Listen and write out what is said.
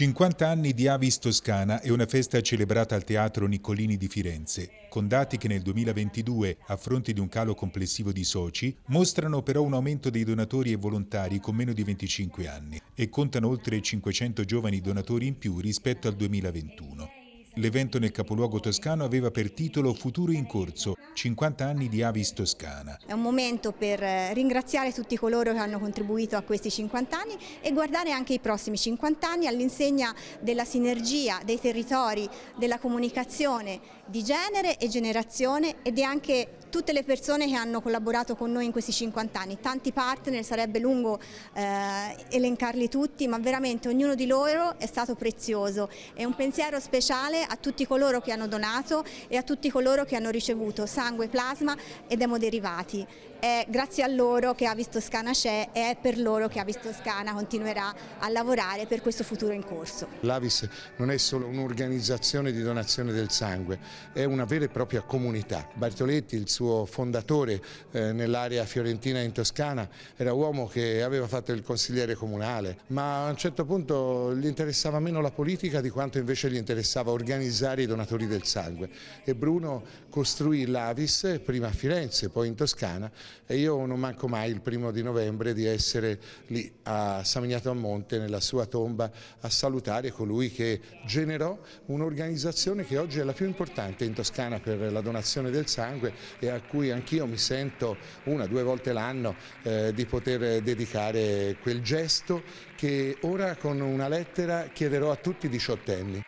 50 anni di Avis Toscana è una festa celebrata al Teatro Niccolini di Firenze, con dati che nel 2022, a fronte di un calo complessivo di soci, mostrano però un aumento dei donatori e volontari con meno di 25 anni e contano oltre 500 giovani donatori in più rispetto al 2021. L'evento nel capoluogo toscano aveva per titolo Futuro in corso, 50 anni di Avis Toscana. È un momento per eh, ringraziare tutti coloro che hanno contribuito a questi 50 anni e guardare anche i prossimi 50 anni all'insegna della sinergia dei territori, della comunicazione di genere e generazione ed è anche tutte le persone che hanno collaborato con noi in questi 50 anni, tanti partner, sarebbe lungo eh, elencarli tutti, ma veramente ognuno di loro è stato prezioso e un pensiero speciale a tutti coloro che hanno donato e a tutti coloro che hanno ricevuto sangue, plasma ed emoderivati. È grazie a loro che Avis Toscana c'è e è per loro che Avis Toscana continuerà a lavorare per questo futuro in corso. L'Avis non è solo un'organizzazione di donazione del sangue, è una vera e propria comunità. Bartoletti, il suo fondatore eh, nell'area fiorentina in Toscana, era uomo che aveva fatto il consigliere comunale, ma a un certo punto gli interessava meno la politica di quanto invece gli interessava organizzare organizzare i donatori del sangue e Bruno costruì l'Avis prima a Firenze, poi in Toscana e io non manco mai il primo di novembre di essere lì a Samignato a Monte nella sua tomba a salutare colui che generò un'organizzazione che oggi è la più importante in Toscana per la donazione del sangue e a cui anch'io mi sento una, due volte l'anno eh, di poter dedicare quel gesto che ora con una lettera chiederò a tutti i diciottenni.